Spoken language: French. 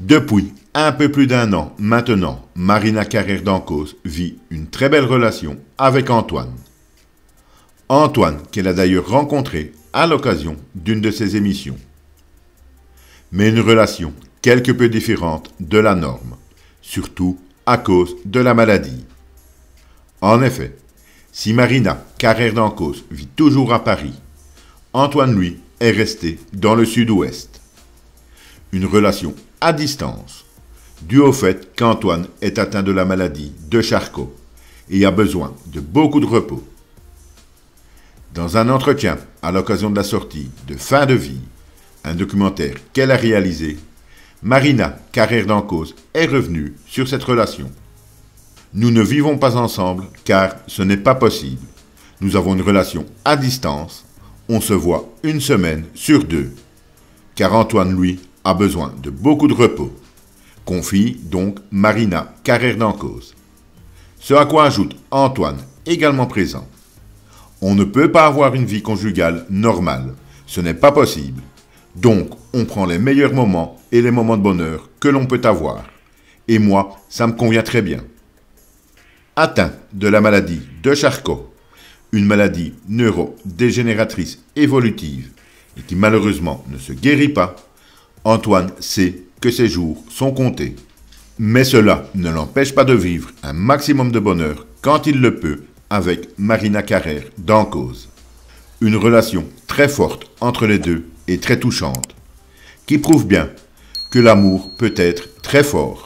Depuis un peu plus d'un an maintenant, Marina Carrère d'Ancos vit une très belle relation avec Antoine. Antoine, qu'elle a d'ailleurs rencontré à l'occasion d'une de ses émissions. Mais une relation quelque peu différente de la norme, surtout à cause de la maladie. En effet, si Marina Carrère d'Ancos vit toujours à Paris, Antoine, lui, est resté dans le sud-ouest une relation à distance, due au fait qu'Antoine est atteint de la maladie de Charcot et a besoin de beaucoup de repos. Dans un entretien à l'occasion de la sortie de Fin de vie, un documentaire qu'elle a réalisé, Marina carrière Carrère cause est revenue sur cette relation. Nous ne vivons pas ensemble car ce n'est pas possible. Nous avons une relation à distance, on se voit une semaine sur deux, car Antoine, lui, a besoin de beaucoup de repos, confie donc Marina Carrère cause Ce à quoi ajoute Antoine, également présent. On ne peut pas avoir une vie conjugale normale, ce n'est pas possible. Donc, on prend les meilleurs moments et les moments de bonheur que l'on peut avoir. Et moi, ça me convient très bien. Atteint de la maladie de Charcot, une maladie neurodégénératrice évolutive et qui malheureusement ne se guérit pas, Antoine sait que ses jours sont comptés. Mais cela ne l'empêche pas de vivre un maximum de bonheur quand il le peut avec Marina Carrère dans Cause. Une relation très forte entre les deux et très touchante, qui prouve bien que l'amour peut être très fort.